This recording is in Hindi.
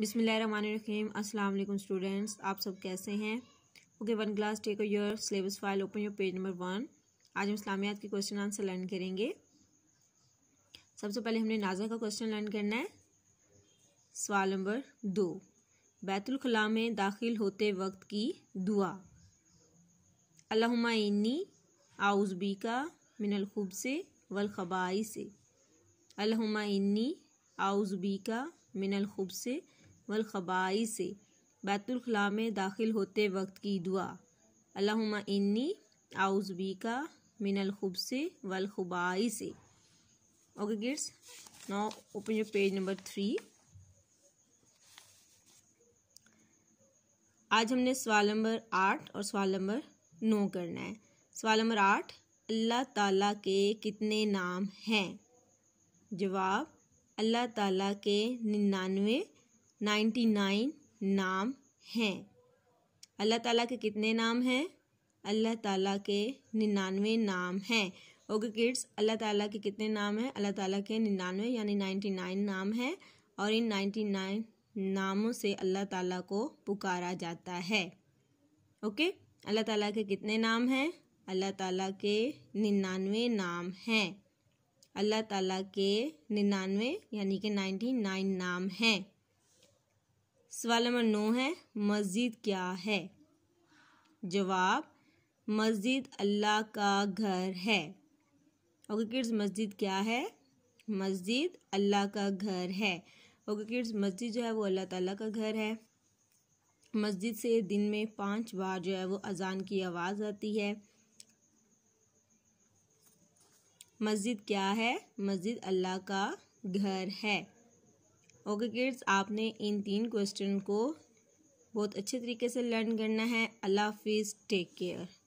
बिसमीम अस्सलाम स्टूडेंट्स आप सब कैसे हैं okay one class take your syllabus file open your page number one आज हम इस्लामियात के क्वेश्चन आंसर लर्न करेंगे सबसे पहले हमने नाजा का क्वेश्चन लर्न करना है सवाल नंबर दो बैतुलखला में दाखिल होते वक्त की दुआ अल्लाहुम्मा आउज़बी का मिनलखूब से वलखबाई से अल्लाहुम्मा आउज़बी का मिनल खुब से वलखबाई से बैतुलखला में दाखिल होते वक्त की दुआ अल्लाहुम्मा इन्नी आउजबी का मिनल खुब से वलखबाई से okay kids now open your page number three आज हमने सवाल नंबर आठ और सवाल नंबर नौ करना है सवाल नंबर आठ अल्लाह ताला के कितने नाम हैं जवाब अल्लाह ताला के निन्यानवे नाइन्टी नाइन नाम हैं अल्लाह ताला के कितने नाम हैं अल्लाह ताला के निन्यानवे नाम हैं ओके किड्स अल्लाह ताला के कितने नाम हैं अल्लाह ताला के निन्यानवे यानी नाइन्टी नाइन नाम हैं और इन नाइन्टी नाइन नामों से अल्लाह ताला को पुकारा जाता है ओके अल्लाह ताला के कितने नाम हैं अल्लाह ताला के निन्यानवे नाम हैं अल्लाह ताला के निन्यानवे यानी कि नाइन्टी नाइन नाम हैं सवाल नंबर नौ है मस्जिद क्या है जवाब मस्जिद अल्लाह का घर है ओके किड्स मस्जिद क्या है मस्जिद अल्लाह का घर है ओके किड्स मस्जिद जो है वो अल्लाह ताला का घर है मस्जिद से दिन में पांच बार जो है वो अजान की आवाज़ आती है मस्जिद क्या है मस्जिद अल्लाह का घर है ओके किड्स आपने इन तीन क्वेश्चन को बहुत अच्छे तरीके से लर्न करना है अल्लाह हाफिज़ टेक केयर